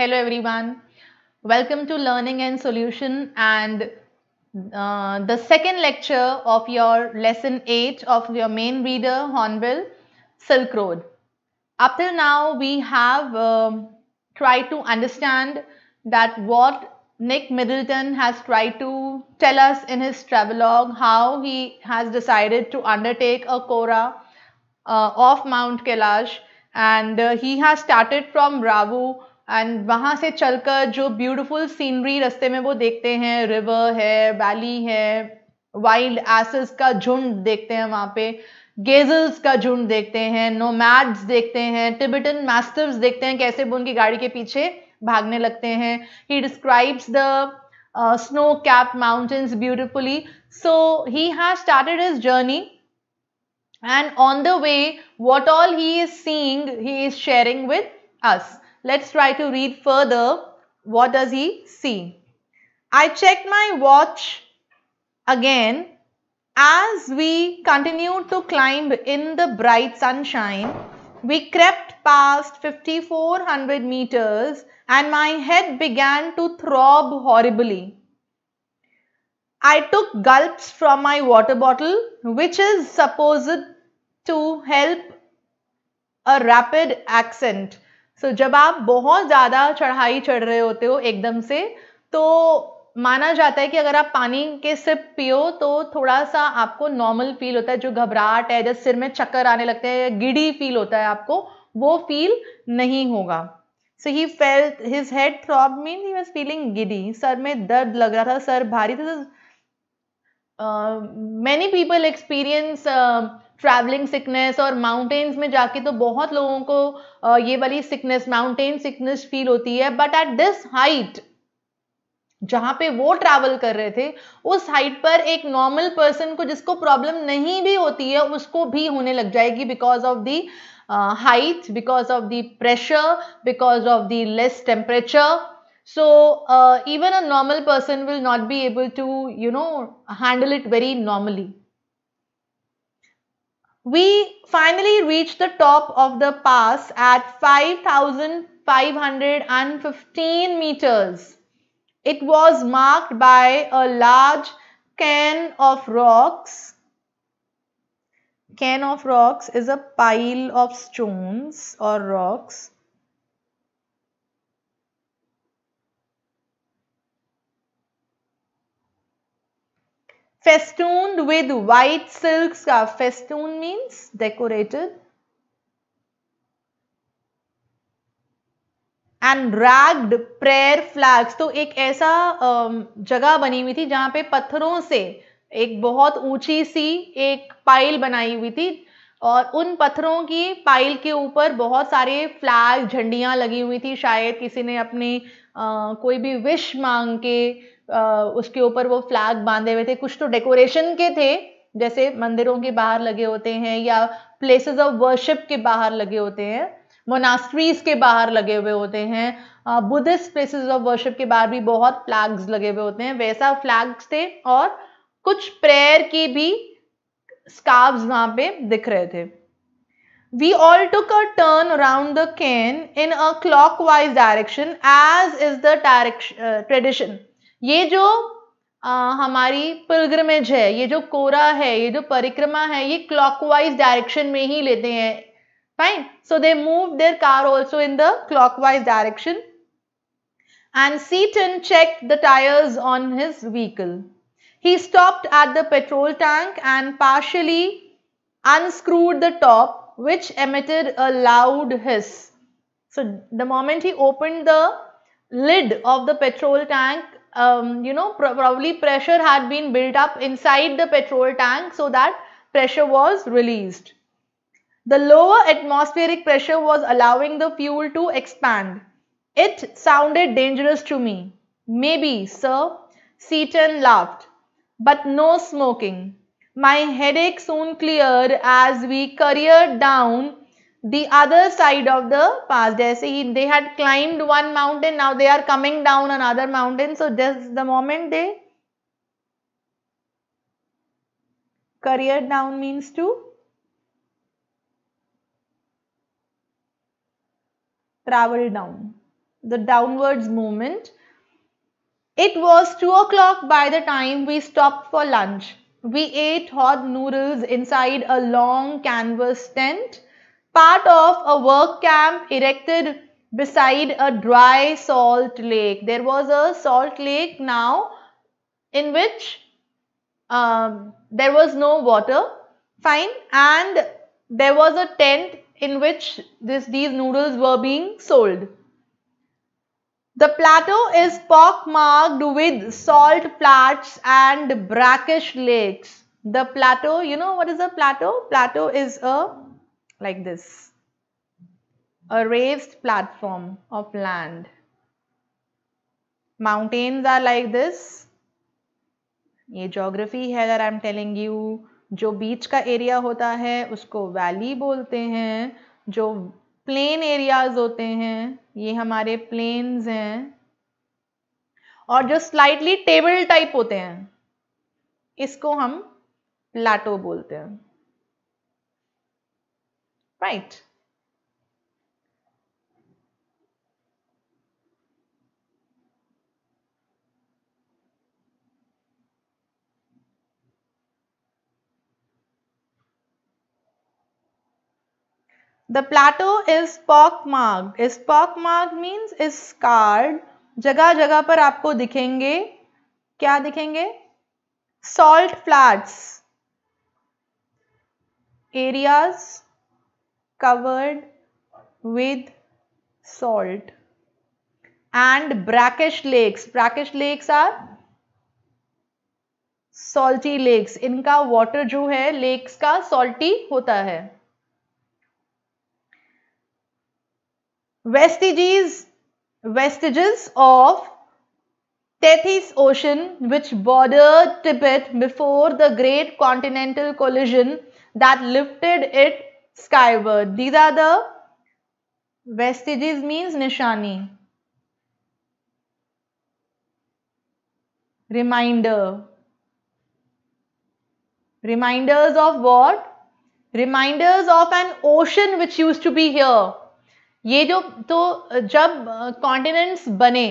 Hello everyone. Welcome to Learning and Solution and uh, the second lecture of your lesson 8 of your main reader Hornbill Silk Road. Up till now we have um, tried to understand that what Nick Middleton has tried to tell us in his travelogue how he has decided to undertake a Kora uh, off Mount Kailash and uh, he has started from Ravu and वहाँ से चलकर जो beautiful scenery रस्ते में वो देखते हैं river है वैली है वाइल्ड एसेस का झुंड देखते हैं वहाँ पे गेजल्स का झुंड देखते हैं नोमैड्स देखते हैं टिबिटन मैस्टर्स देखते हैं कैसे वो उनकी गाड़ी के पीछे भागने लगते हैं he describes the snow cap mountains beautifully so he has started his journey and on the way what all he is seeing he is sharing with us Let's try to read further. What does he see? I checked my watch again. As we continued to climb in the bright sunshine, we crept past 5400 meters and my head began to throb horribly. I took gulps from my water bottle, which is supposed to help a rapid ascent. So so, जब आप बहुत ज़्यादा चढ़ाई चढ़ रहे होते हो एकदम से तो माना जाता है कि अगर आप पानी के सिप पियो तो थोड़ा सा आपको नॉर्मल फील होता है जो घबराहट है जैसे सिर में चक्कर आने लगते हैं गिडी फील होता है आपको वो फील नहीं होगा so he felt his head throb mean he was feeling giddy सर में दर्द लग रहा था सर भारी था many people experience travelling sickness और माउंटेन्स में जाके तो बहुत लोगों को ये वाली सिकनेस माउंटेन सिकनेस फील होती है बट एट दिस हाइट जहां पे वो ट्रैवल कर रहे थे उस हाइट पर एक नॉर्मल पर्सन को जिसको प्रॉब्लम नहीं भी होती है उसको भी होने लग जाएगी because of the height because of the pressure because of the less temperature so even a normal person will not be able to you know handle it very normally We finally reached the top of the pass at 5,515 meters. It was marked by a large can of rocks. Can of rocks is a pile of stones or rocks festooned with white silk scarf festoon means decorated and ragged prayer flags तो एक ऐसा um, जगह बनी हुई थी जहां पे पत्थरों से एक बहुत ऊंची सी एक पाइल बनाई हुई थी और उन पत्थरों की पाइल के ऊपर बहुत सारे फ्लैग झंडियां लगी हुई थी शायद किसी ने अपनी कोई भी विश मांग के उसके ऊपर वो फ्लैग बांधे हुए थे कुछ तो डेकोरेशन के थे जैसे मंदिरों के बाहर लगे होते हैं या प्लेसेस ऑफ वर्शिप के बाहर लगे होते हैं मोनास्ट्रीज के बाहर लगे हुए होते हैं बुद्धिस्ट प्लेसेस ऑफ वर्शिप के बाहर भी बहुत फ्लैग्स लगे हुए होते हैं वैसा फ्लैग्स थे और कुछ प्रेयर की भी स्का वहाँ पे दिख रहे थे We all took a turn around the cane in a clockwise direction as is the uh, tradition. ये जो uh, हमारी pilgrimage है ये जो कोरा है ये जो परिक्रमा है clockwise direction डायरेक्शन में ही लेते हैं fine so they moved their car also in the clockwise direction and seaton checked the tires on his vehicle he stopped at the petrol tank and partially unscrewed the top which emitted a loud hiss. So the moment he opened the lid of the petrol tank, um, you know, pr probably pressure had been built up inside the petrol tank so that pressure was released. The lower atmospheric pressure was allowing the fuel to expand. It sounded dangerous to me. Maybe, sir. Seaton laughed. But no smoking. My headache soon cleared as we careered down the other side of the pass. They see they had climbed one mountain, now they are coming down another mountain. So just the moment they careered down means to travel down, the downwards movement. It was 2 o'clock by the time we stopped for lunch. We ate hot noodles inside a long canvas tent, part of a work camp erected beside a dry salt lake. There was a salt lake now in which um, there was no water, fine, and there was a tent in which this, these noodles were being sold. The plateau is pockmarked with salt flats and brackish lakes. The plateau, you know what is a plateau? Plateau is a, like this, a raised platform of land. Mountains are like this. ये geography है that I'm telling you. जो बीच का area होता है उसको valley बोलते हैं जो प्लेन एरियाज होते हैं ये हमारे प्लेन्स हैं और जो स्लाइटली टेबल टाइप होते हैं इसको हम प्लाटो बोलते हैं right right. The plateau is pockmarked. Is pockmarked means is scarred. जगह जगह पर आपको दिखेंगे क्या दिखेंगे salt flats areas covered with salt and brackish lakes brackish lakes are salty lakes इनका water जो है lakes का salty होता है vestiges vestiges of Tethys Ocean which bordered Tibet before the great continental collision that lifted it skyward. These are the vestiges means nishani. Reminder. Reminders of what? Reminders of an ocean which used to be here. ये जो तो जब continents बने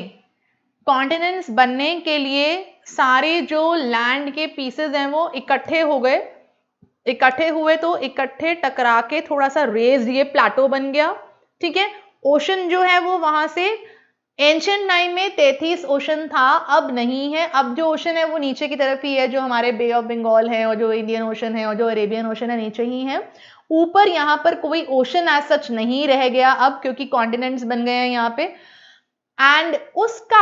continents बनने के लिए सारे जो लैंड के पीसेज हैं वो इकट्ठे हो गए इकट्ठे हुए तो इकट्ठे टकरा के थोड़ा सा रेज ये प्लाटो बन गया ठीक है ओशन जो है वो वहां से एंशियंट टाइम में तैतीस ओशन था अब नहीं है अब जो ओशन है वो नीचे की तरफ ही है जो हमारे बे ऑफ बंगाल है और जो इंडियन ओशन है और जो अरेबियन ओशन है नीचे ही है ऊपर यहां पर कोई ओशन एज सच नहीं रह गया अब क्योंकि कॉन्टिनेंट्स बन गए हैं यहाँ पे एंड उसका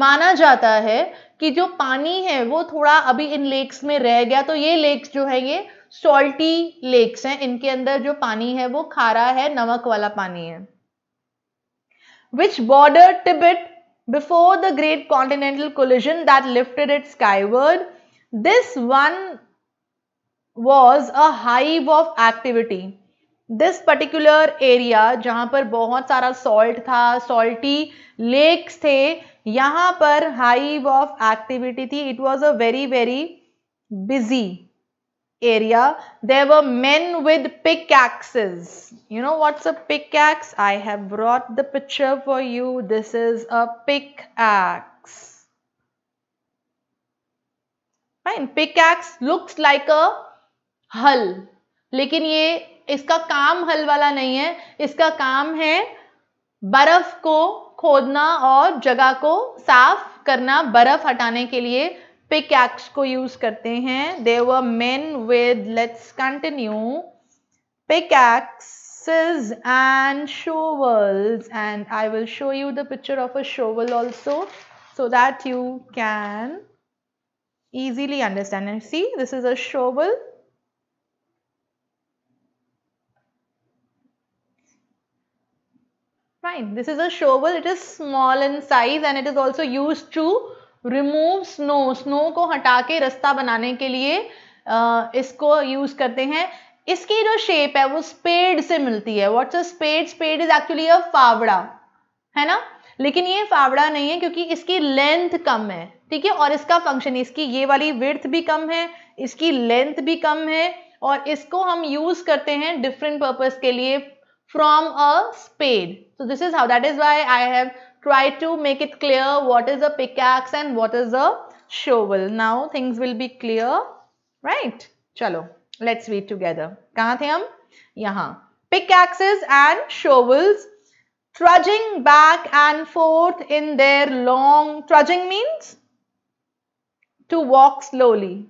माना जाता है कि जो पानी है वो थोड़ा अभी इन लेक्स में रह गया तो ये लेक्स जो है ये सॉल्टी लेक्स हैं इनके अंदर जो पानी है वो खारा है नमक वाला पानी है which border Tibet before the great continental collision that lifted it skyward this one Was a hive of activity. This particular area, जहाँ पर बहुत सारा सॉल्ट था सॉल्टी लेक्स थे यहाँ पर हाइव ऑफ एक्टिविटी थी It was a very, very busy area there were men with pickaxes you know what's a pickaxe i have brought the picture for you this is a pickaxe fine pickaxe looks like a हल लेकिन ये इसका काम हल वाला नहीं है इसका काम है बर्फ को खोदना और जगह को साफ करना बर्फ हटाने के लिए पिक एक्स को यूज करते हैं देवर मेन with let's continue pickaxe and shovels and I will show you the picture of a shovel also so that you can easily understand and see this is a shovel Fine. This is a shovel. It is small in size and it is also used to remove snow. Snow ko hata ke rasta banane ke liye uh, isko use karte hain इसकी जो shape है वो spade से मिलती है what's a spade spade is actually a फावड़ा है ना लेकिन ये फावड़ा नहीं है क्योंकि इसकी लेंथ कम है ठीक है और इसका फंक्शन इसकी ये वाली विर्थ भी कम है इसकी लेंथ भी कम है और इसको हम यूज करते हैं डिफरेंट पर्पज के लिए from a spade. So this is how, that is why I have tried to make it clear what is a pickaxe and what is a shovel. Now things will be clear, right? Chalo, let's read together. Kahan the hum? Pickaxes and shovels trudging back and forth in their long, trudging means to walk slowly.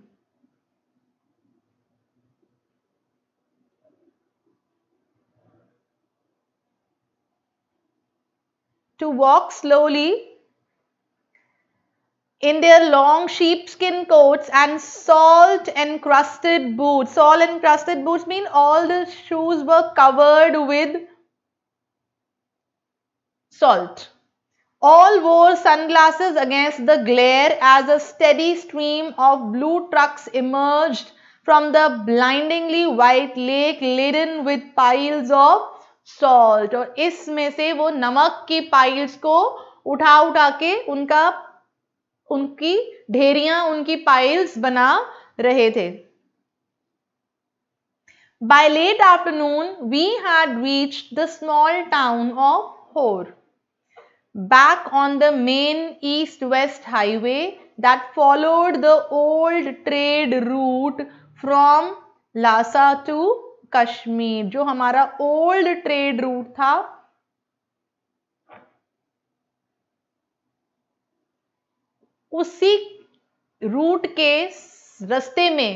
to walk slowly in their long sheepskin coats and salt encrusted boots. Salt encrusted boots mean all the shoes were covered with salt. All wore sunglasses against the glare as a steady stream of blue trucks emerged from the blindingly white lake laden with piles of salt और इसमें से वो नमक की piles को उठा उठा के उनका उनकी ढेरिया उनकी पाइल्स बना रहे थे By late afternoon, we had reached the small town of Hor. Back on the main east-west highway that followed the old trade route from Lhasa to Kashmir जो हमारा ओल्ड ट्रेड रूट था उसी रूट के रस्ते में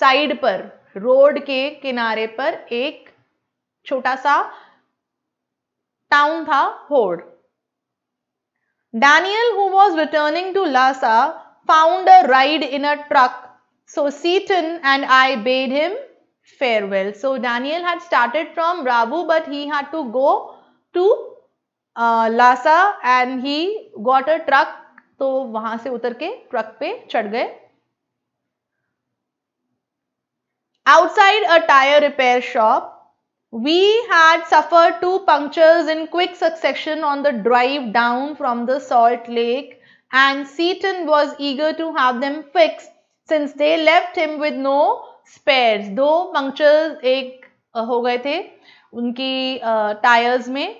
साइड पर road के किनारे पर एक छोटा सा टाउन था Hor Daniel who was returning to Lhasa found a ride in a truck so Tsetan and I bade him farewell. So Daniel had started from Rabu but he had to go to uh, Lhasa and he got a truck. So वहां से उतर के truck पे चढ़ गए Outside a tire repair shop, we had suffered two punctures in quick succession on the drive down from the Salt Lake and Seaton was eager to have them fixed since they left him with no spares दो punctures एक हो गए थे उनकी tyres में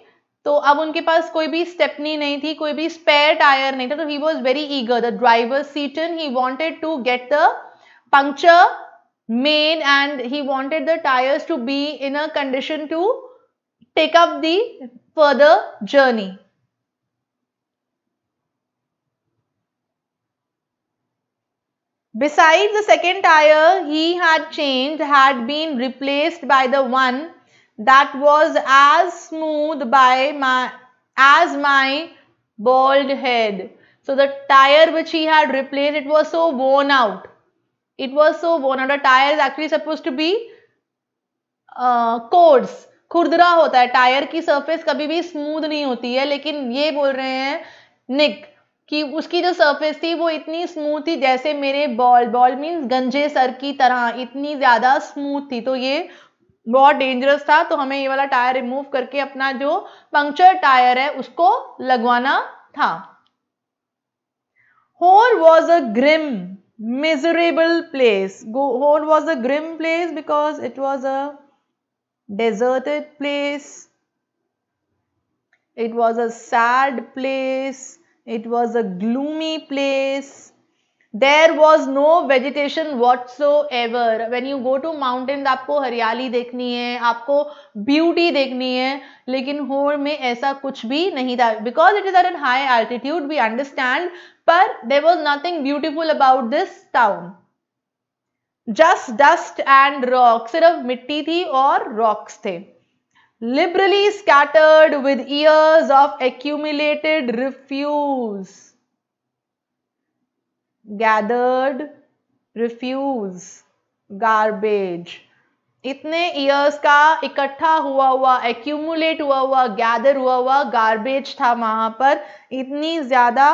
तो अब उनके पास कोई भी स्टेपनी नहीं थी कोई भी स्पेयर टायर नहीं था तो he was very eager the driver Tsetan he wanted to get the puncture mend and he wanted the tyres to be in a condition to take up further journey Besides the second tire he had changed had been replaced by the one that was as smooth by my as my bald head. So the tire which he had replaced it was so worn out. It was so worn out. A tire is actually supposed to be uh, coarse. khurdra hota hai tire ki surface kabhi bhi smooth nahi hoti hai lekin ye bol rahe hain nick कि उसकी जो surface थी वो इतनी smooth थी जैसे मेरे bald bald means गंजे सर की तरह इतनी ज़्यादा स्मूथ थी तो ये बहुत डेंजरस था तो हमें ये वाला टायर रिमूव करके अपना जो पंक्चर टायर है उसको लगवाना था Hor was a grim miserable place go Hor was a grim place because it was a deserted place it was a sad place It was a gloomy place. There was no vegetation whatever when you go to mountain आपको हरियाली देखनी है आपको beauty देखनी है लेकिन होर में ऐसा कुछ भी नहीं था because it is at an high altitude we understand पर there was nothing beautiful about this town just dust and rock सिर्फ मिट्टी थी और रॉक्स थे liberally scattered with years of accumulated refuse. Gathered refuse, garbage. इतने years का इकट्ठा हुआ हुआ एक्यूमुलेट हुआ हुआ गैदर हुआ हुआ गार्बेज था वहां पर इतनी ज्यादा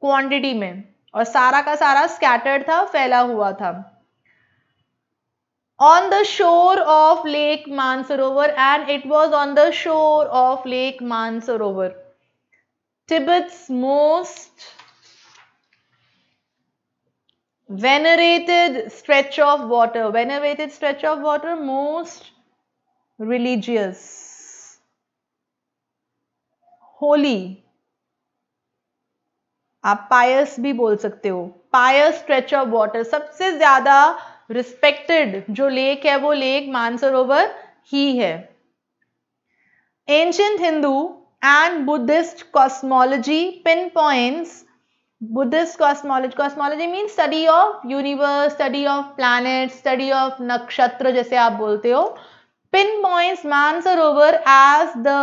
क्वांटिटी में और सारा का सारा स्कैटर्ड था फैला हुआ था on the shore of Lake Mansarovar and it was on the shore of Lake Mansarovar. Tibet's most venerated stretch of water, venerated stretch of water, most religious, holy, आप pious भी बोल सकते हो Pious stretch of water, सबसे ज्यादा respected जो lake है वो लेक मानसरोवर ही है ancient Hindu and Buddhist cosmology pin point Buddhist cosmology cosmology mean study of universe study of planet study of नक्षत्र जैसे आप बोलते हो pin point Manasarovar as the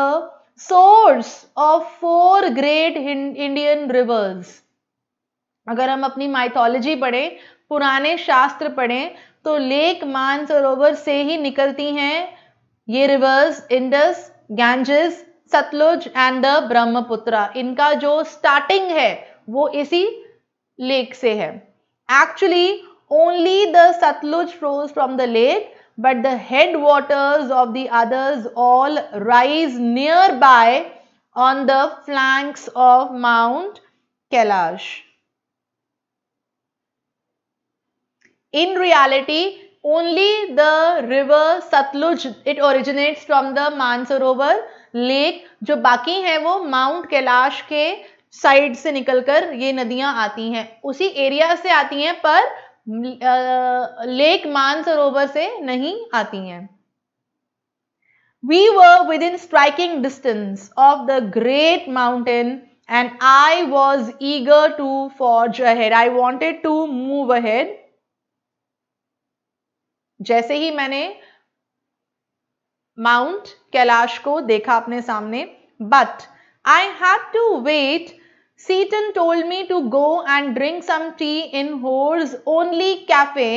source of four great Indian rivers अगर हम अपनी माइथोलॉजी पढ़ें पुराने शास्त्र पढ़े तो लेक मान सरोवर से ही निकलती हैं ये rivers Indus Ganges Sutlej and the Brahmaputra इनका जो स्टार्टिंग है वो इसी लेक से है actually only the Sutlej flows from the lake but the head waters of the others all rise near by on the flanks of mount Kailash in reality only the river Satluj it originates from the Mansarovar lake जो बाकी है वो mount Kailash के side से निकलकर ये नदियां आती हैं उसी एरिया से आती हैं पर लेक मानसरोवर से नहीं आती हैं we were within striking distance of the great mountain and I was eager to forge ahead I wanted to move ahead जैसे ही मैंने माउंट कैलाश को देखा अपने सामने but I have to wait Tsetan told me to go and drink some tea in Hor's only cafe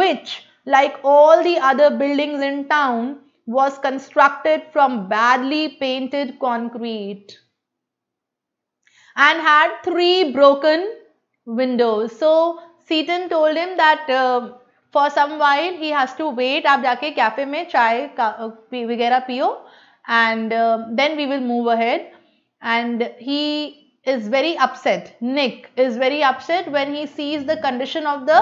which like all the other buildings in town was constructed from badly painted concrete and had three broken windows so seaton told him that uh, for some while he has to wait आप जाके cafe में चाय वगैरह पियो and then we will move ahead and he is very upset. Nick is very upset when he sees the condition of the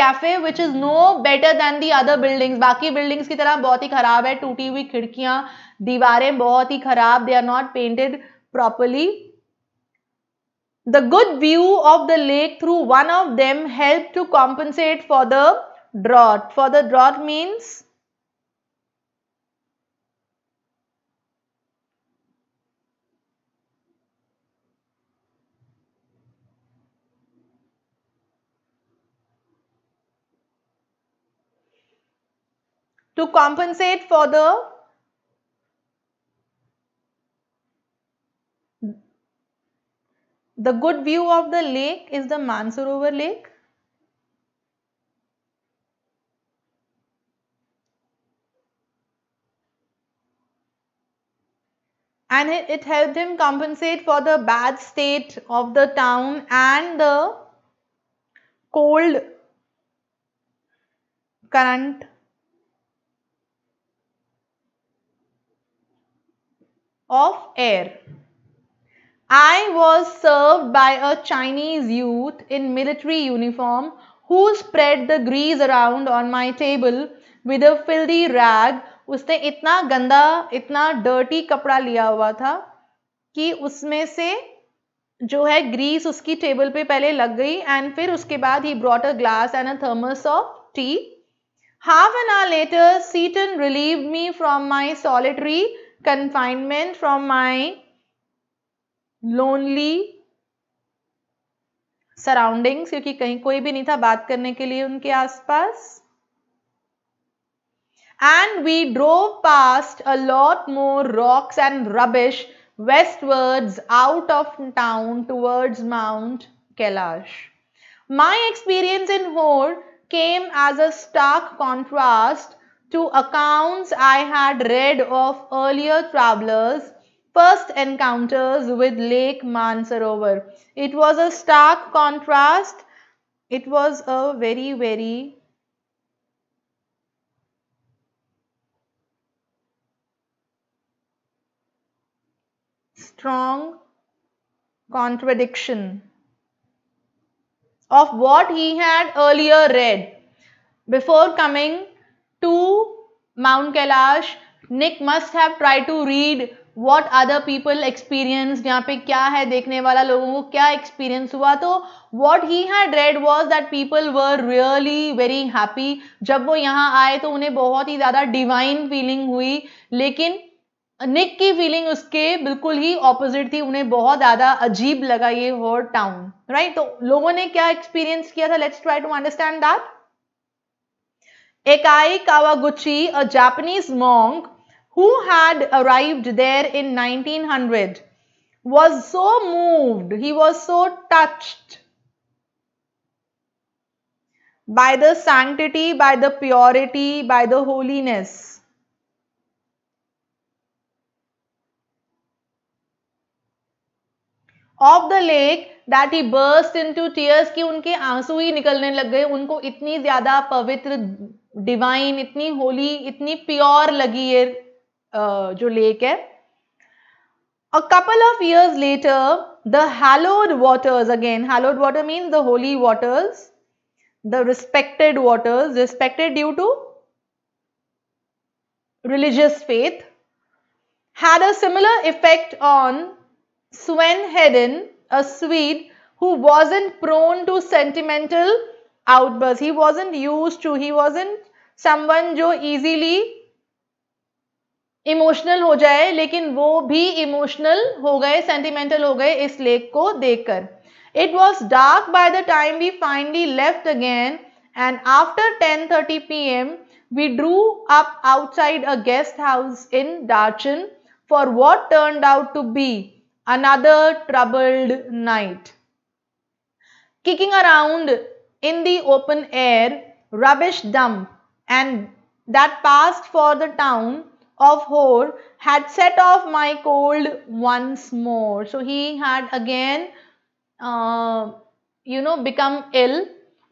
cafe which is no better than the other buildings. बाकी buildings की तरह बहुत ही खराब है टूटी हुई खिड़कियां दीवारें बहुत ही खराब they are not painted properly The good view of the lake through one of them helped to compensate for the drought. For the drought means to compensate for the the good view of the lake is the Mansarovar lake and it, it helped him compensate for the bad state of the town and the cold current of air. I was served by a Chinese youth in military uniform who spread the grease around on my table with a filthy rag उसने इतना गंदा इतना dirty कपड़ा लिया हुआ था कि उसमें से जो है ग्रीस उसकी टेबल पे पहले लग गई एंड फिर उसके बाद ही brought a glass and a thermos of tea half an hour later Seaton relieve me from my solitary confinement from my lonely surroundings क्योंकि कहीं कोई भी नहीं था बात करने के लिए उनके आसपास and we drove past a lot more rocks and rubbish westwards out of town towards Mount Kailash. My experience in Hoar came as a stark contrast to accounts I had read of earlier travelers first encounters with Lake Mansarovar. It was a stark contrast. It was a very, very strong contradiction of what he had earlier read. Before coming to Mount Kailash, Nick must have tried to read what other people experience यहाँ पे क्या है देखने वाला लोगों को क्या experience हुआ तो what he had read was that people were really very happy जब वो यहाँ आए तो उन्हें बहुत ही ज़्यादा डिवाइन फीलिंग हुई लेकिन निक की फीलिंग उसके बिल्कुल ही ऑपोजिट थी उन्हें बहुत ज्यादा अजीब लगा ये वर्ड टाउन राइट तो लोगों ने क्या एक्सपीरियंस किया था let's try to understand that Ekai Kawaguchi a Japanese monk who had arrived there in 1900 was so moved he was so touched by the sanctity by the purity by the holiness of the lake that he burst into tears कि उनके आंसू ही निकलने लग गए उनको इतनी ज्यादा पवित्र डिवाइन इतनी होली इतनी प्योर लगी ये जो लेक है A couple of years later, the hallowed waters again, hallowed water means the holy waters, the respected waters, respected due to religious faith, had a similar effect on Sven Svenheden, a Swede who wasn't prone to sentimental outbursts. He wasn't used to, he wasn't someone who easily emotional हो जाए लेकिन वो भी emotional, हो गए sentimental हो गए इस It was dark by the time we finally left again and after 10.30 p.m. we drew up outside a guest house in Darchan for what turned out to be another troubled night. Kicking around in the open air, rubbish dump and that passed for the town of Hor had set off my cold once more. So he had again, uh, you know, become ill.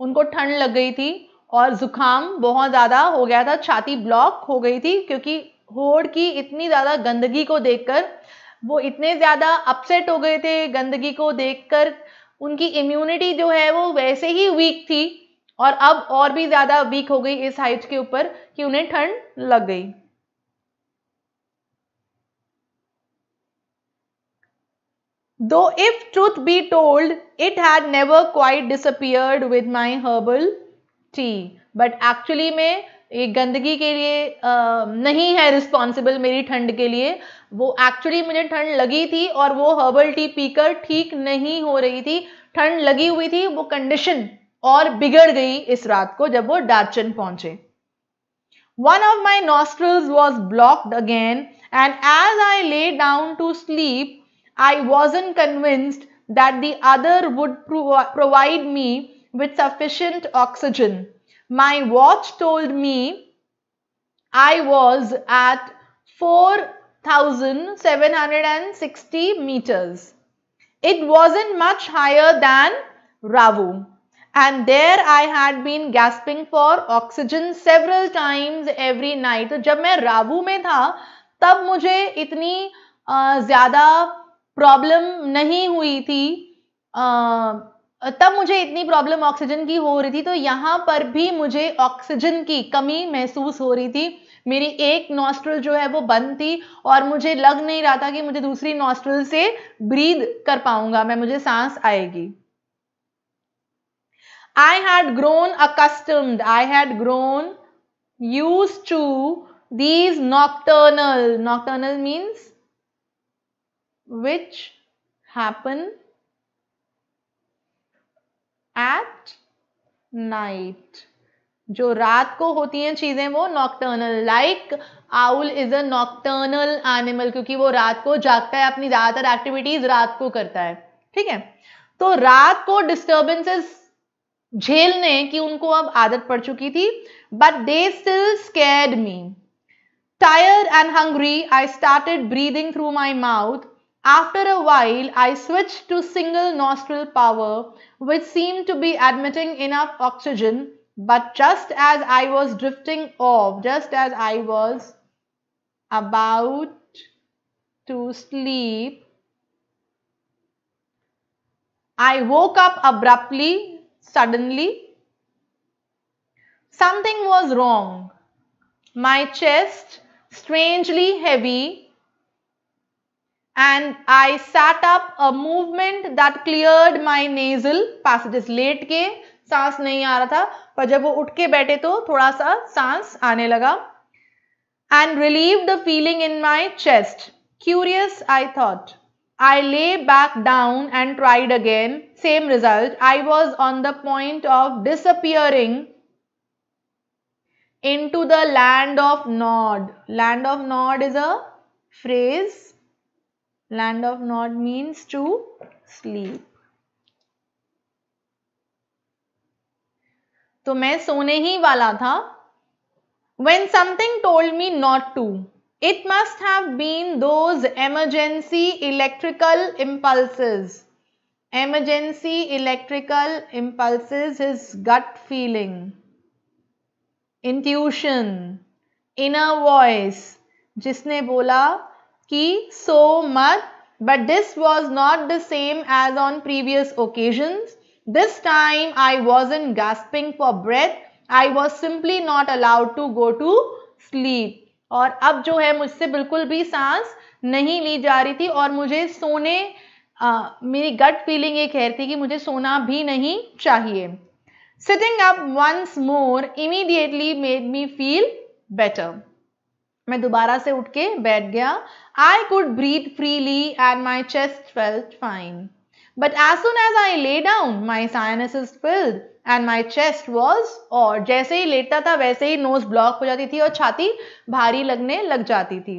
unko thand lag gayi thi और जुकाम बहुत ज़्यादा हो गया था छाती block हो गई थी क्योंकि होड़ की इतनी ज़्यादा गंदगी को देखकर वो इतने ज़्यादा अपसेट हो गए थे गंदगी को देखकर उनकी इम्यूनिटी जो है वो वैसे ही वीक थी और अब और भी ज़्यादा वीक हो गई इस हाइट के ऊपर कि उन्हें ठंड लग गई दो if truth be told it had never quite disappeared with my herbal tea but actually में ये गंदगी के लिए आ, नहीं है रिस्पॉन्सिबल मेरी ठंड के लिए वो एक्चुअली मुझे ठंड लगी थी और वो हर्बल टी पीकर ठीक नहीं हो रही थी ठंड लगी हुई थी वो कंडीशन और बिगड़ गई इस रात को जब वो डार्चन पहुंचे one of my nostrils was blocked again and as I lay down to sleep I was unconvinced that the other would provide me with sufficient oxygen My watch told me I was at 4,760 meters. It wasn't much higher than Ravu. And there I had been gasping for oxygen several times every night. जब मैं रावू में था तब मुझे इतनी ज़्यादा problem नहीं हुई थी तब मुझे इतनी प्रॉब्लम ऑक्सीजन की हो रही थी तो यहाँ पर भी मुझे ऑक्सीजन की कमी महसूस हो रही थी मेरी एक नॉस्ट्रल जो है वो बंद थी और मुझे लग नहीं रहा था कि मुझे दूसरी नॉस्ट्रल से ब्रीद कर पाऊंगा मैं मुझे सांस आएगी I had grown accustomed, I had grown used to these nocturnal, nocturnal means which happen at night जो रात को होती हैं चीजें वो nocturnal like owl is a nocturnal animal क्योंकि वो रात को जागता है अपनी ज्यादातर एक्टिविटीज रात को करता है ठीक है तो रात को डिस्टर्बेंसेस झेलने की उनको अब आदत पड़ चुकी थी but they still scared me tired and hungry I started breathing through my mouth After a while, I switched to single nostril power, which seemed to be admitting enough oxygen. But just as I was drifting off, just as I was about to sleep, I woke up abruptly, suddenly. Something was wrong. My chest, strangely heavy, and I sat up a movement that cleared my nasal passages. Late, के सांस नहीं आ रहा था पर जब वो उठ के बैठे तो थोड़ा सा सांस आने लगा And relieved the feeling in my chest. Curious, I thought. I lay back down and tried again. Same result. I was on the point of disappearing into the land of Nod. Land of Nod is a phrase land of nod means to sleep तो मैं सोने ही वाला था when something told me not to it must have been those emergency electrical impulses emergency electrical impulses his gut feeling intuition inner voice जिसने बोला he so much but this was not the same as on previous occasions. This time I wasn't gasping for breath. I was simply not allowed to go to sleep. और अब जो है मुझसे बिल्कुल भी सांस नहीं ली जा रही थी और मुझे सोने आ, मेरी गट फीलिंग ये कह रही थी कि मुझे सोना भी नहीं चाहिए sitting up once more immediately made me feel better मैं दोबारा से उठ के बैठ गया I could breathe freely and my chest felt fine. But as soon as I lay down, my sinuses filled and my chest was और जैसे ही लेटता था वैसे ही nose block हो जाती थी और छाती भारी लगने लग जाती थी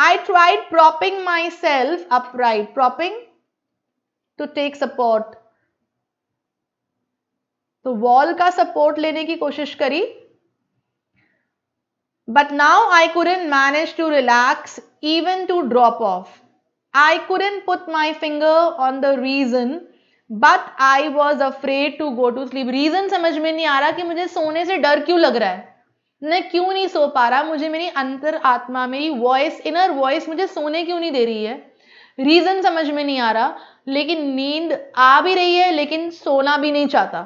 I tried propping myself upright. Propping to take support. तो wall का support लेने की कोशिश करी But now I couldn't manage to relax, even to drop off. I couldn't put my finger on the reason, but I was afraid to go to sleep. Reason samajh mein nahi aa raha ki mujhe sone se dar kyu lag raha hai मैं क्यों नहीं सो पा रहा मुझे मेरी अंतर आत्मा मेरी वॉइस इनर वॉइस मुझे सोने क्यों नहीं दे रही है रीज़न समझ में नहीं आ रहा लेकिन नींद आ भी रही है लेकिन सोना भी नहीं चाहता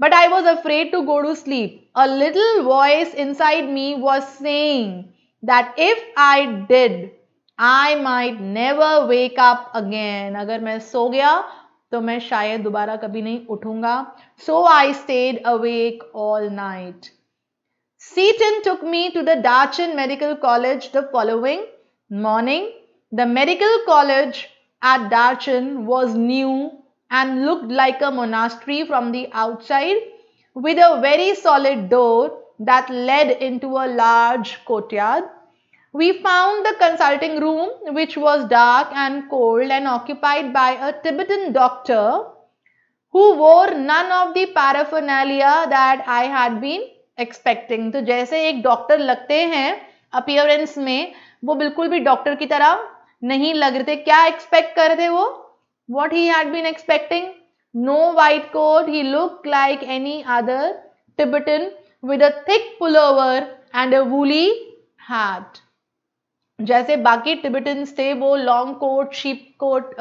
But I was afraid to go to sleep. A little voice inside me was saying that if I did, I might never wake up again. अगर मैं सो गया तो मैं शायद दोबारा कभी नहीं उठूंगा So I stayed awake all night. Seaton took me to the Dachin Medical College the following morning. The medical college at Dachin was new and looked like a monastery from the outside with a very solid door that led into a large courtyard. We found the consulting room which was dark and cold and occupied by a Tibetan doctor who wore none of the paraphernalia that I had been expecting. to jaise ek doctor lagte hain appearance mein wo bilkul bhi doctor ki tarah nahi lag rahe the kya expect kar rahe the wo what he had been expecting? No white coat, he looked like any other Tibetan with a thick pullover and a woolly hat. जैसे बाकी Tibetans थे वो long coat sheep coat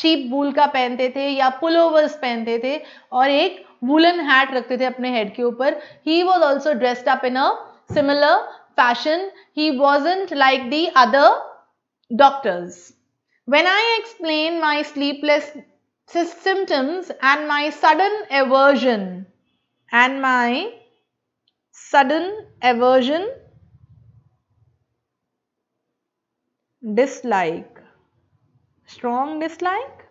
sheep wool का पहनते थे या पुल पहनते थे और एक वुलन हैट रखते थे अपने हेड के ऊपर he was also dressed up in a similar fashion he wasn't like the other doctors When I explain my sleepless symptoms and my sudden aversion and my sudden aversion dislike strong dislike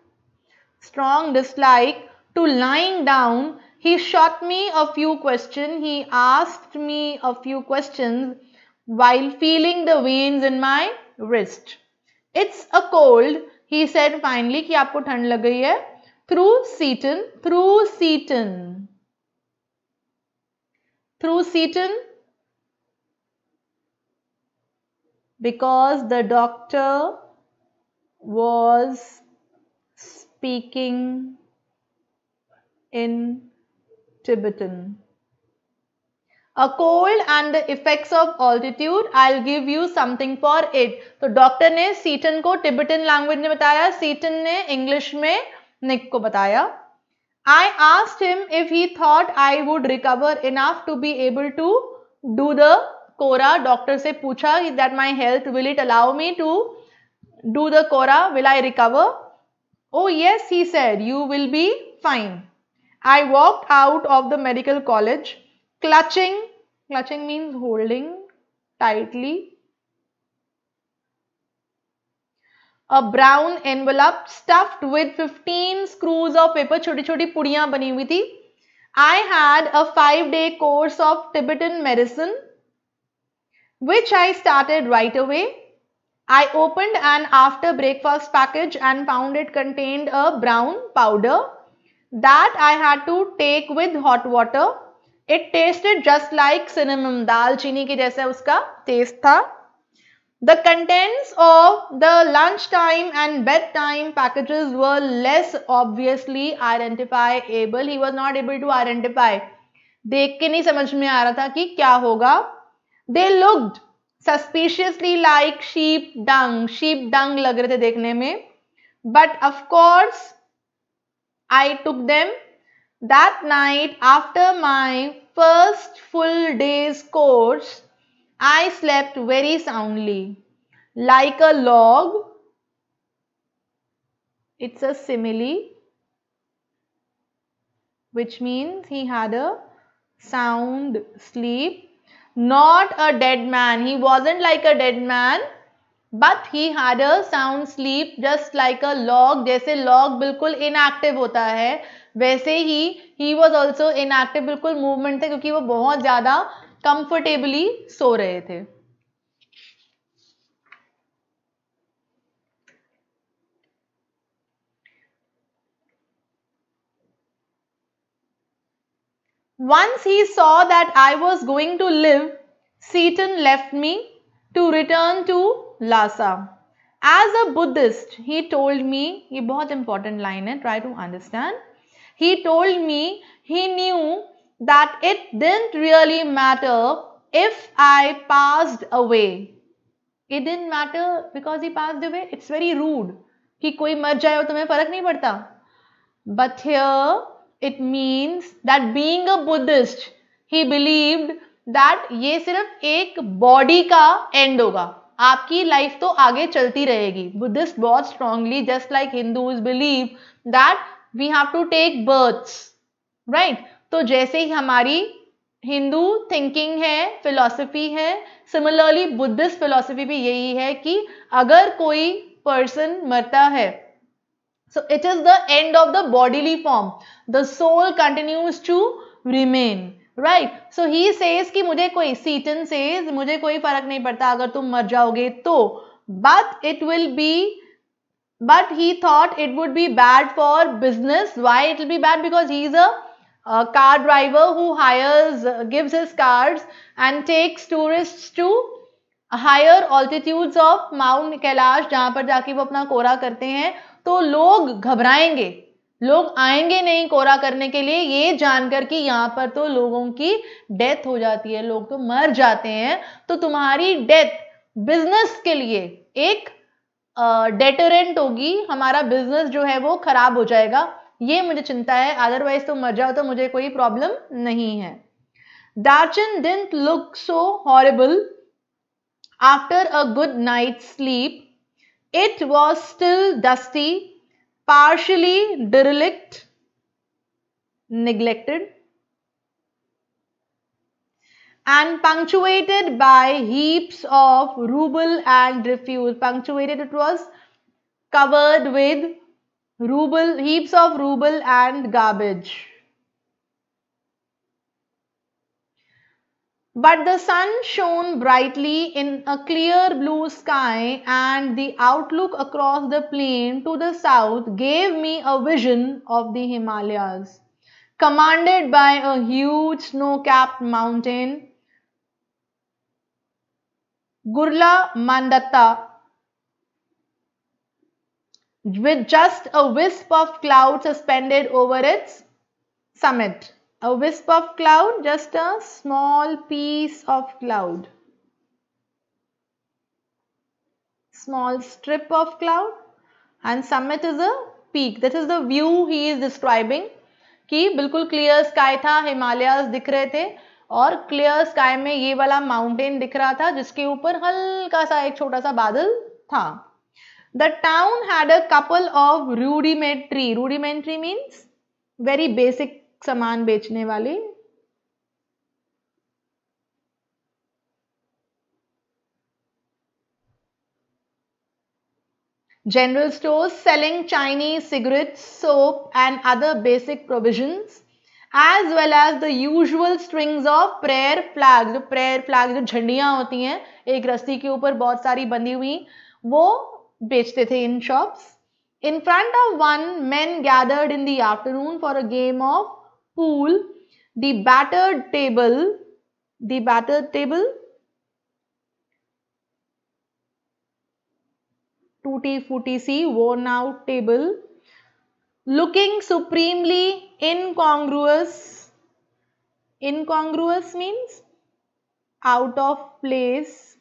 strong dislike to lying down he shot me a few questions he asked me a few questions while feeling the veins in my wrist it's a cold he said finally कि आपको ठंड लग गई है through Seaton through Seaton through Seaton because the doctor was speaking in Tibetan. a cold and the effects of altitude i'll give you something for it तो doctor ने Seaton को Tibetan language में बताया सीटन ने इंग्लिश में Nick को बताया I asked him if he thought I would recover enough to be able to do the kora doctor से पूछा that my health will it allow me to do the kora will I recover oh yes he said you will be fine I walk out of the medical college Clutching, clutching means holding tightly. A brown envelope stuffed with 15 screws of paper, choti choti पुड़ियाँ बनी हुई I had a five day course of Tibetan medicine, which I started right away. I opened an after breakfast package and found it contained a brown powder that I had to take with hot water. It tasted just like cinnamon दालचीनी की जैसे उसका taste था the contents of the lunch time and bed time packages were less obviously identifiable he was not able to identify देख के नहीं समझ में आ रहा था कि क्या होगा they looked suspiciously like sheep dung sheep dung लग रहे थे देखने में but of course I took them That night, after my first full day's course, I slept very soundly. Like a log, it's a simile, which means he had a sound sleep. Not a dead man. He wasn't like a dead man. but he had a sound sleep just like a log jaise log bilkul inactive hota hai वैसे ही he was also inactive बिल्कुल movement थे क्योंकि वो बहुत ज़्यादा comfortably सो रहे थे Once he saw that I was going to live, Seaton left me to return to Lhasa. As a Buddhist, he told me, ये बहुत important line है, try to understand. He told me he knew that it didn't really matter if I passed away. It didn't matter because he passed away. It's very rude. ki koi mar jaye aur tumhe farak nahi padta but here it means that being a buddhist he believed that ye sirf ek body ka end hoga आपकी life तो आगे चलती रहेगी Buddhist बहुत strongly just like Hindus believe that we have to take births right तो जैसे ही हमारी हिंदू थिंकिंग है फिलॉसफी है सिमिलरली बुद्धिस्ट फिलॉसफी भी यही है कि अगर कोई पर्सन मरता है so it is the end of the bodily form the soul continues to remain right so he says कि मुझे कोई सीटन सेज मुझे कोई फर्क नहीं पड़ता अगर तुम मर जाओगे तो but it will be but he thought it would be bad for business. Why it will be bad? Because he is a, a car driver who hires, uh, gives his cars and takes tourists to higher altitudes of mount Kailash जहां पर जाके वो अपना कोरा करते हैं तो लोग घबराएंगे लोग आएंगे नहीं कोरा करने के लिए ये जानकर कि यहाँ पर तो लोगों की डेथ हो जाती है लोग तो मर जाते हैं तो तुम्हारी डेथ बिजनेस के लिए एक डेटोरेंट होगी हमारा बिजनेस जो है वो खराब हो जाएगा ये मुझे चिंता है अदरवाइज तो मर जाओ तो मुझे कोई प्रॉब्लम नहीं है Darchen didn't look so horrible after a good night sleep it was still dusty partially derelict neglected and punctuated by heaps of rouble and refuse. Punctuated it was covered with rouble, heaps of rouble and garbage. But the sun shone brightly in a clear blue sky and the outlook across the plain to the south gave me a vision of the Himalayas. Commanded by a huge snow-capped mountain, Gurla Mandatta with just a wisp of cloud suspended over its summit. A wisp of cloud, just a small piece of cloud. Small strip of cloud and summit is a peak. This is the view he is describing. कि बिल्कुल clear sky था Himalayas दिख रहे थे और clear sky में ये वाला माउंटेन दिख रहा था जिसके ऊपर हल्का सा एक छोटा सा बादल था the town had a couple of rudimentary rudimentary means very basic सामान बेचने वाले general store selling Chinese cigarette soap and other basic provisions as well as the usual string of prayer flag जो प्रेयर फ्लैग जो झंडियां होती हैं एक रस्सी के ऊपर बहुत सारी बंधी हुई वो बेचते थे in shop in front of one man gathered in the afternoon for a game of pool the battered table the battered table टूटी फूटी सी worn out table looking supremely incongruous incongruous means out of place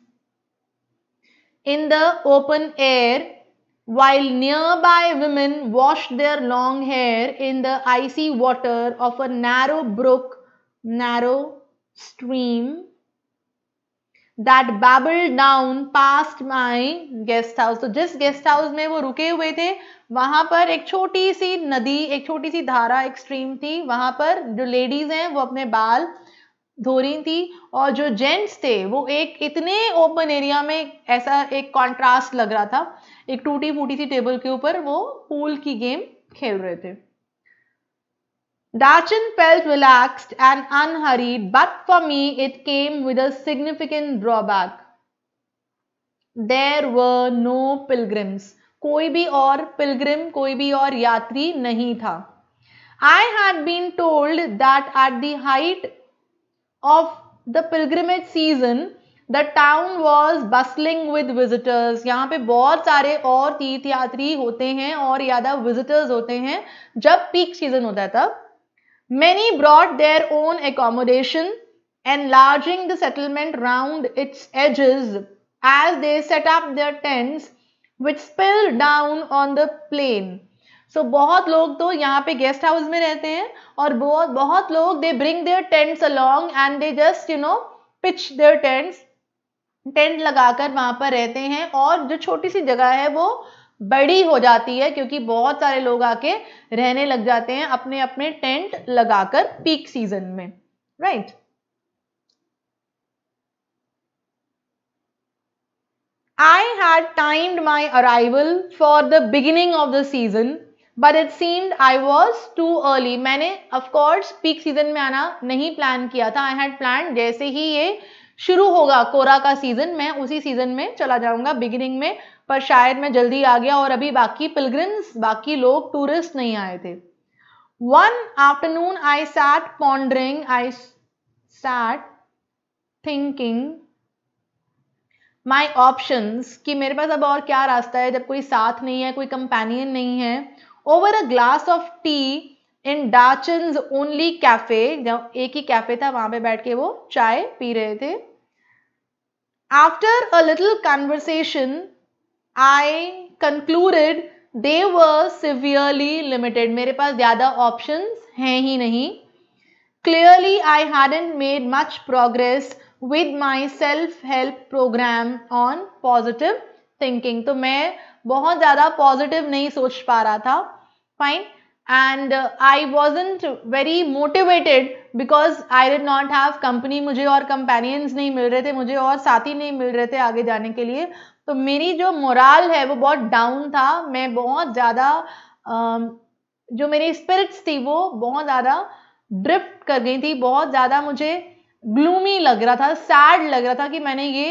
in the open air while nearby women washed their long hair in the icy water of a narrow brook narrow stream that babbled down past my guest house So, जिस guest house, में वो रुके हुए थे वहां पर एक छोटी सी नदी एक छोटी सी धारा एक स्ट्रीम थी वहां पर जो लेडीज हैं वो अपने बाल धो रही थी और जो जेंट्स थे वो एक इतने ओपन एरिया में ऐसा एक कॉन्ट्रास्ट लग रहा था एक टूटी फूटी सी टेबल के ऊपर वो पूल की गेम खेल रहे थे Dachin felt relaxed and unhurried, but for me it came with a significant drawback. There were no pilgrims. कोई भी और पिलग्रिम कोई भी और यात्री नहीं था I had been told that at the height of the pilgrimage season the town was bustling with visitors यहाँ पे बहुत सारे और तीर्थ यात्री होते हैं और ज्यादा विजिटर्स होते हैं जब पीक सीजन होता है तब many brought their own accommodation enlarging the settlement round its edges as they set up their tents which spill down on the plain so बहुत लोग तो यहाँ पे गेस्ट हाउस में रहते हैं और बहुत बहुत लोग they bring their tents along and they just you know pitch their tents tent लगाकर वहां पर रहते हैं और जो छोटी सी जगह है वो बड़ी हो जाती है क्योंकि बहुत सारे लोग आके रहने लग जाते हैं अपने अपने टेंट लगाकर पीक सीजन में right right? I had timed my arrival for the beginning of the season but it seemed I was too early मैंने course पीक सीजन में आना नहीं प्लान किया था आई had planned जैसे ही ये शुरू होगा कोरा का सीजन मैं उसी सीजन में चला जाऊंगा बिगिनिंग में पर शायद मैं जल्दी आ गया और अभी बाकी पिलग्रिम्स बाकी लोग टूरिस्ट नहीं आए थे one afternoon I sat pondering I sat thinking my options कि मेरे पास अब और क्या रास्ता है जब कोई साथ नहीं है कोई कंपेनियन नहीं है over a glass of tea in Darchen only cafe जब एक ही कैफे था वहां पे बैठ के वो चाय पी रहे थे after a little conversation I concluded they were severely limited मेरे पास ज़्यादा ऑप्शन हैं ही नहीं clearly I hadn't made much progress with my self help programme on positive thinking तो मैं बहुत ज़्यादा पॉजिटिव नहीं सोच पा रहा था fine and I was very motivated because I did not have company मुझे और कंपेनियंस नहीं मिल रहे थे मुझे और साथी नहीं मिल रहे थे आगे जाने के लिए तो मेरी जो मोराल है वो बहुत डाउन था मैं बहुत ज़्यादा um, जो मेरी स्पिरिट्स थी वो बहुत ज़्यादा ड्रिफ्ट कर गई थी बहुत ज़्यादा मुझे ग्लूमी लग रहा था सैड लग रहा था कि मैंने ये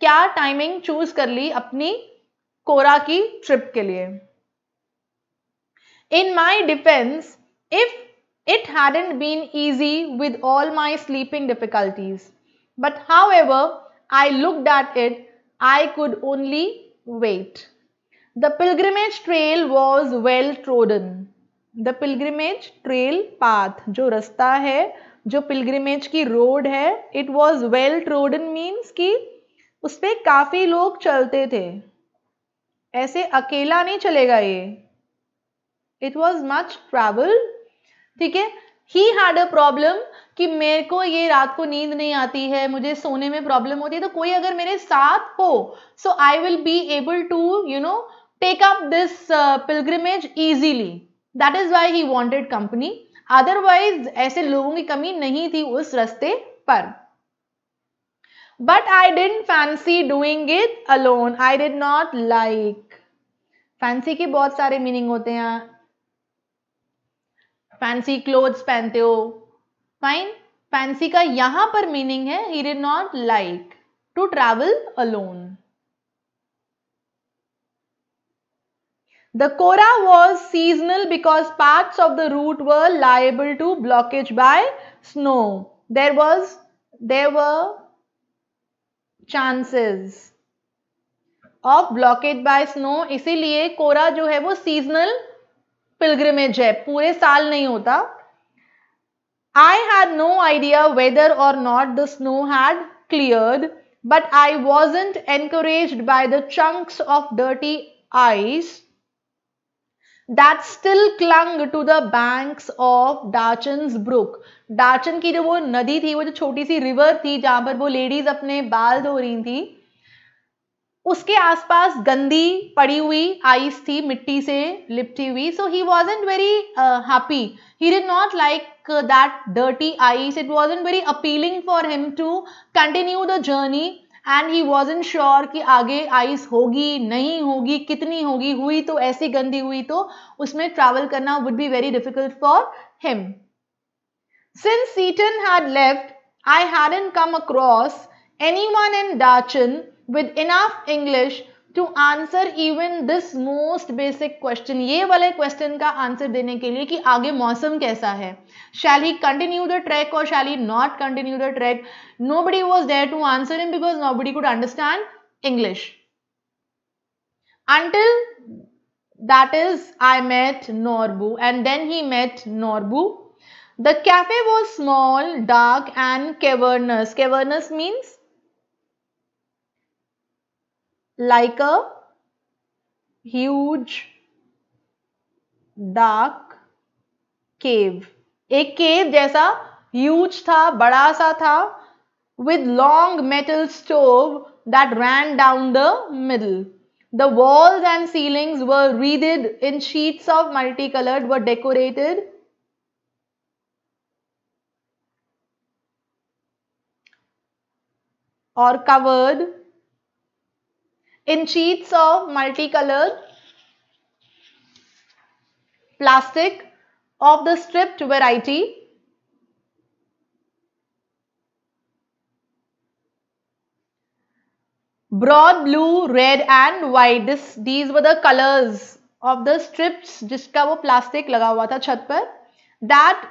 क्या टाइमिंग चूज कर ली अपनी कोरा की ट्रिप के लिए in my defence if it hadn't been easy with all my sleeping difficulties but however I looked at it I could only wait the pilgrimage trail was well trodden the pilgrimage trail path जो रास्ता है जो pilgrimage की road है it was well trodden means कि उस पर काफ़ी लोग चलते थे ऐसे अकेला नहीं चलेगा ये इट वॉज मच ट्रेवल ठीक है ही हैड अ प्रॉब्लम कि मेरे को ये रात को नींद नहीं आती है मुझे सोने में प्रॉब्लम होती है तो कोई अगर मेरे साथ हो so I will be able to you know take up this pilgrimage easily that is why he wanted company otherwise ऐसे लोगों की कमी नहीं थी उस रस्ते पर but I didn't fancy doing it alone I did not like fancy के बहुत सारे मीनिंग होते हैं फैंसी क्लोथ्स पहनते हो फाइन फैंसी का यहां पर मीनिंग है he did not like to travel alone The Kora was seasonal because parts of the route were liable to blockage by snow. There was, there were chances of blockage by snow. इसीलिए Kora जो है वो seasonal pilgrimage है पूरे साल नहीं होता I had no idea whether or not the snow had cleared, but I wasn't encouraged by the chunks of dirty ice that still clung to the banks of Darchen's brook Darchen की जो वो नदी थी वो जो छोटी सी river थी जहां पर वो लेडीज अपने बाल धो रही थी उसके आसपास गंदी पड़ी हुई आइस थी मिट्टी से लिपटी हुई so he wasn't very happy he did not like that dirty ice it wasn't very appealing for him to continue the journey and he unsure कि आगे आइस होगी नहीं होगी कितनी होगी हुई तो ऐसी गंदी हुई तो उसमें ट्रैवल करना would be very difficult for him since Seaton had left I एन come across one in Darchen with enough English to answer even this most basic question ये वाले क्वेश्चन का आंसर देने के लिए कि आगे मौसम कैसा है shall he continue the track और shall he not continue the track nobody was there to answer him because nobody could understand English until that is i met norbu and then he met norbu the cafe was small dark and cavernous cavernous means like a huge dark cave. A cave जैसा huge tha, bada sa tha, with long metal stove that ran down the middle. The walls and ceilings were wreathed in sheets of multicolored were decorated or covered in sheets of multicolored plastic of the stripped variety. Broad blue, red and white. This, these were the colors of the strips जिसका वो plastic लगा हुआ था छत पर. That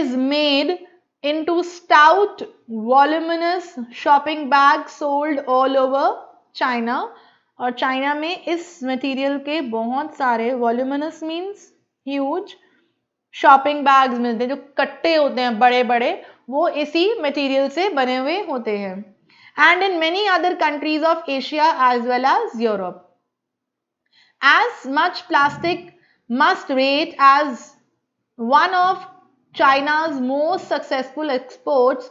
is made into stout voluminous shopping bags sold all over China और China में इस मटेरियल के बहुत सारे voluminous means huge shopping bags मिलते हैं जो कट्टे होते हैं बड़े बड़े वो इसी मटेरियल से बने हुए होते हैं and in many other countries of Asia as well as Europe as much plastic must rate as one of China's most successful exports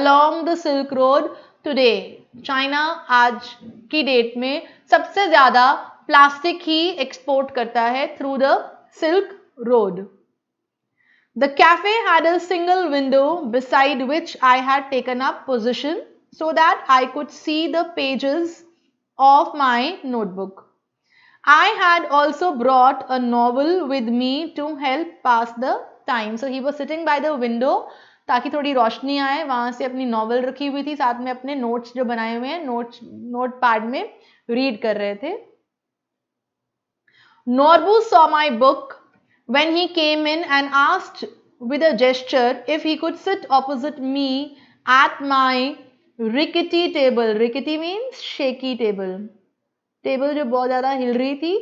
along the Silk Road today China आज की डेट में सबसे ज्यादा प्लास्टिक ही export करता है through the Silk Road the cafe had a single window beside which I had taken up position so that I could see the pages of my notebook I had also brought a novel with me to help pass the time so he was sitting by the window ताकि थोड़ी रोशनी आए वहाँ से अपनी novel रखी हुई थी साथ में अपने नोट्स जो बनाए हुए हैं नोट्स नोट पैड में रीड कर रहे थे Norbu saw my book when he came in and asked with gesture if he could sit opposite me at my rickety table rickety means shaky table table जो बहुत ज्यादा हिल रही थी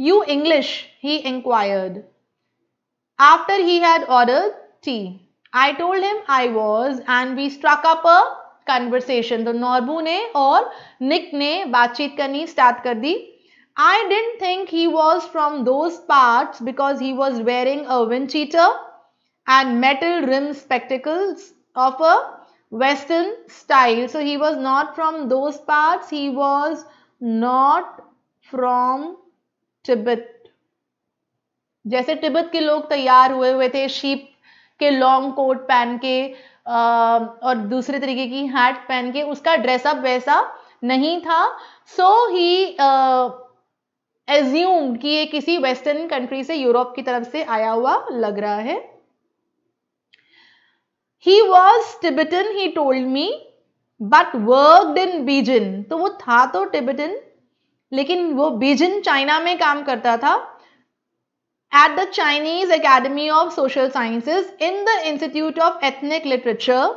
you English he inquired after he had ordered tea I told him I was and we struck up a conversation. तो नॉर्बू ने और निक ने बातचीत करनी स्टार्ट कर दी I didn't think he was from those parts because he was wearing a wind cheater and metal rim spectacles of a western style. So he was not from those parts. He was not from Tibet. jaise tibet ke log taiyar hue hue the sheep के long coat पहन के और दूसरे तरीके की hat पहन के उसका ड्रेसअप वैसा नहीं था सो ही एज्यूम कि ये किसी वेस्टर्न कंट्री से यूरोप की तरफ से आया हुआ लग रहा है he was Tibetan he told me but worked in Beijing तो वो था तो टिबिटन लेकिन वो बीजिन चाइना में काम करता था at the Chinese Academy of Social Sciences in the Institute of Ethnic Literature.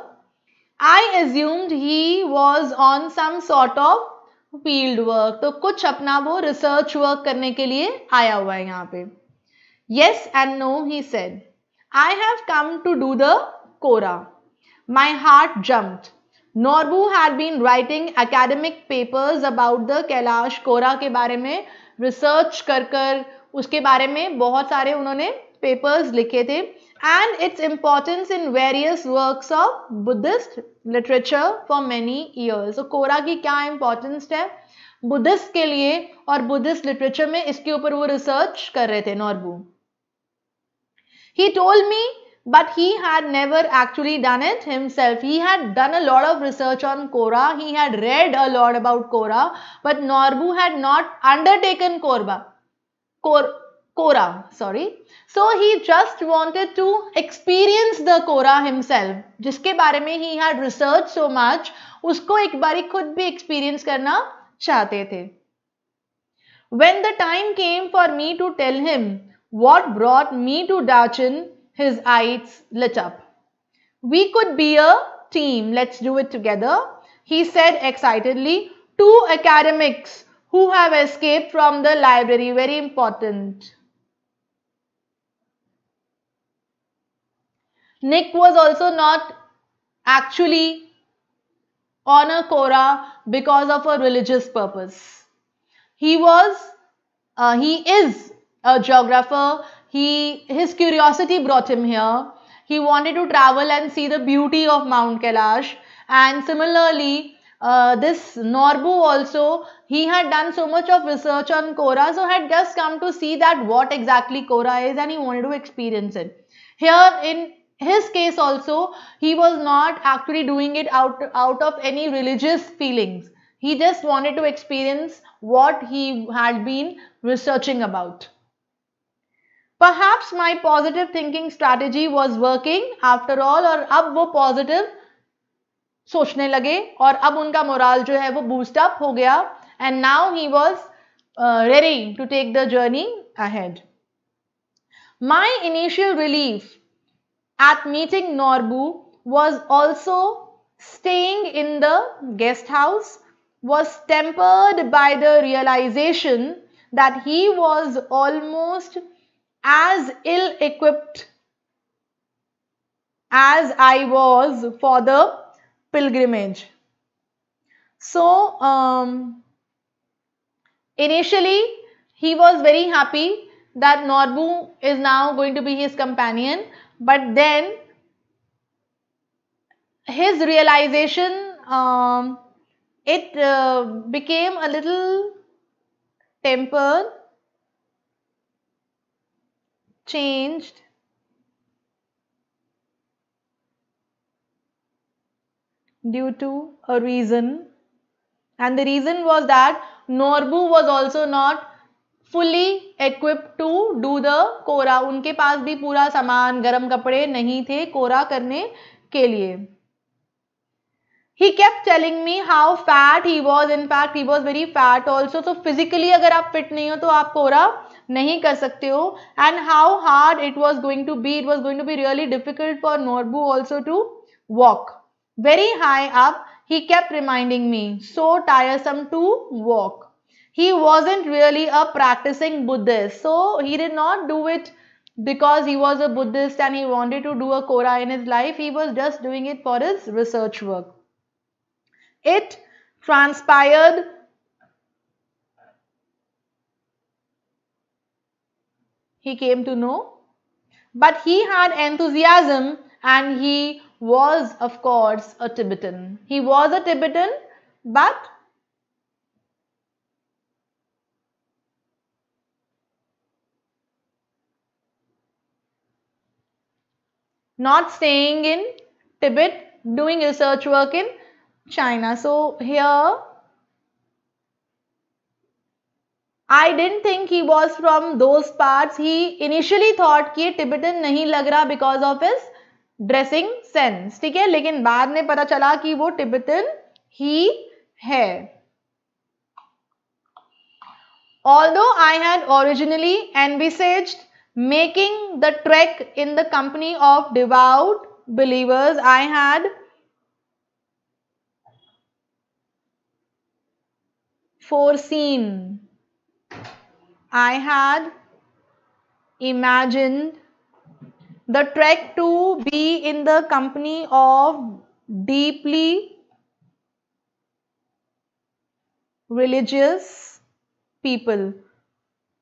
I assumed he was on some sort of field work तो कुछ अपना वो रिसर्च वर्क करने के लिए आया हुआ है यहाँ पे yes and no he said I have come to do the kora my heart jumped Norbu had been writing academic papers about the Kailash kora के बारे में रिसर्च कर कर उसके बारे में बहुत सारे उन्होंने पेपर्स लिखे थे and its importance in various works of Buddhist literature for many years kora की क्या इंपॉर्टेंस है बुद्धिस्ट के लिए और बुद्धिस्ट लिटरेचर में इसके ऊपर वो रिसर्च कर रहे थे Norbu he told me but he had never actually done it himself he had done a lot of research on kora he had read a lot about kora but Norbu had not undertaken कोरबा kora sorry so he just wanted to experience the kora himself जिसके बारे में he had research so much उसको एक बारी खुद भी experience करना चाहते थे when the time came for me to tell him what brought me to Darchen his eyes lit up we could be a team let's do it together he said excitedly two academics who have escaped from the library. Very important. Nick was also not actually on a Korah because of a religious purpose. He was, uh, he is a geographer. He, his curiosity brought him here. He wanted to travel and see the beauty of Mount Kailash. And similarly, uh, this Norbu also, he had done so much of research on Cora, so had just come to see that what exactly Cora is and he wanted to experience it. Here in his case also, he was not actually doing it out, out of any religious feelings. He just wanted to experience what he had been researching about. Perhaps my positive thinking strategy was working after all or अब वो positive सोचने लगे और अब उनका morale जो है वो बूस्टअप हो गया and now he was ready to take the journey ahead my initial relief at meeting Norbu was also staying in the guest house was tempered by the realisation that he was almost as ill equipped as I was for the pilgrimage. So, um, initially he was very happy that Norbu is now going to be his companion but then his realization um, it uh, became a little tempered changed due to a reason and the reason was that Norbu was also not fully equipped to do the kora उनके पास भी पूरा सामान गर्म कपड़े नहीं थे कोरा करने के लिए he kept telling me how fat he was in fact he was very fat also तो फिजिकली अगर आप फिट नहीं हो तो आप कोरा नहीं कर सकते हो and how hard it was going to be it was going to be really difficult for Norbu also to walk Very high up, he kept reminding me, so tiresome to walk. He wasn't really a practicing Buddhist, so he did not do it because he was a Buddhist and he wanted to do a Kora in his life. He was just doing it for his research work. It transpired he came to know. But he had enthusiasm and he was of course a Tibetan. He was a Tibetan but not staying in Tibet doing research work in China. So here I didn't think he was from those parts. He initially thought कि Tibetan nahi लग because of his dressing sense ठीक है लेकिन बाद में पता चला कि वो टिबेटन ही है although I had originally एनबीसेज making the trek in the company of devout believers I had foreseen i had imagined the track to be in the company of deeply religious people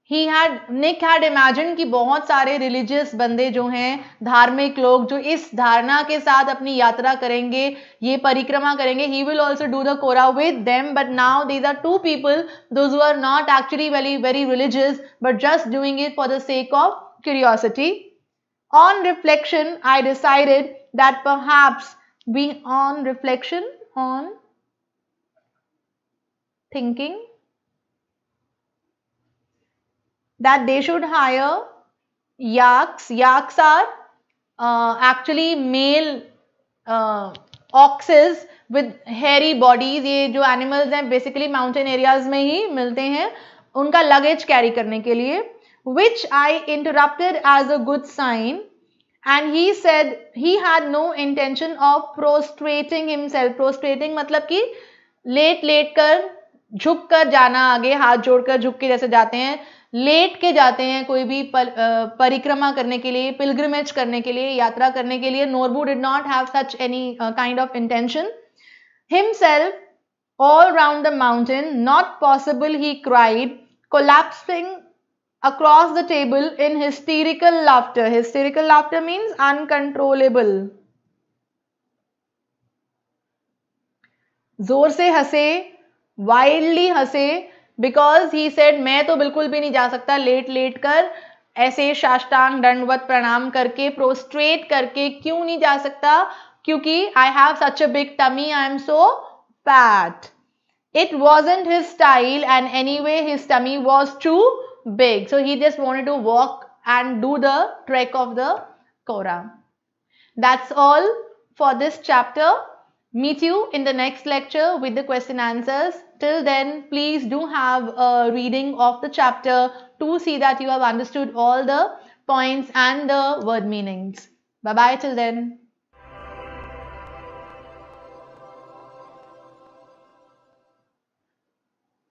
he had निक had imagine कि बहुत सारे religious बंदे जो हैं धार्मिक लोग जो इस धारणा के साथ अपनी यात्रा करेंगे ये परिक्रमा करेंगे he will also do the kora with them but now these are two people those are not actually very very religious but just doing it for the sake of curiosity on reflection, I decided that perhaps we on reflection, on thinking, that they should hire yaks. Yaks are uh, actually male uh, oxes with hairy bodies ye jo animals hain basically mountain areas mein hi milte hain unka luggage carry karne ke liye which i interrupted as a good sign and he said he had no intention of prostrating himself prostrating matlab ki late late kar झुक कर जाना आगे हाथ जोड़कर झुक के जैसे जाते हैं लेट के जाते हैं कोई भी पर, आ, परिक्रमा करने के लिए पिलग्रमेज करने के लिए यात्रा करने के लिए Norbu did not have such any kind of intention himself all round the mountain not possible he cried collapsing across the table in hysterical laughter. Hysterical laughter means uncontrollable. zor se hase wildly hase because he said मैं तो बिल्कुल भी नहीं जा सकता late late कर ऐसे साष्टांग दंडवत प्रणाम करके प्रोस्ट्रेट करके क्यों नहीं जा सकता क्योंकि I have such a big tummy I am so fat it wasn't his style and anyway his tummy was too big. So he just wanted to walk and do the trek of the Kora. That's all for this chapter. Meet you in the next lecture with the question answers. Till then, please do have a reading of the chapter to see that you have understood all the points and the word meanings. Bye-bye till then.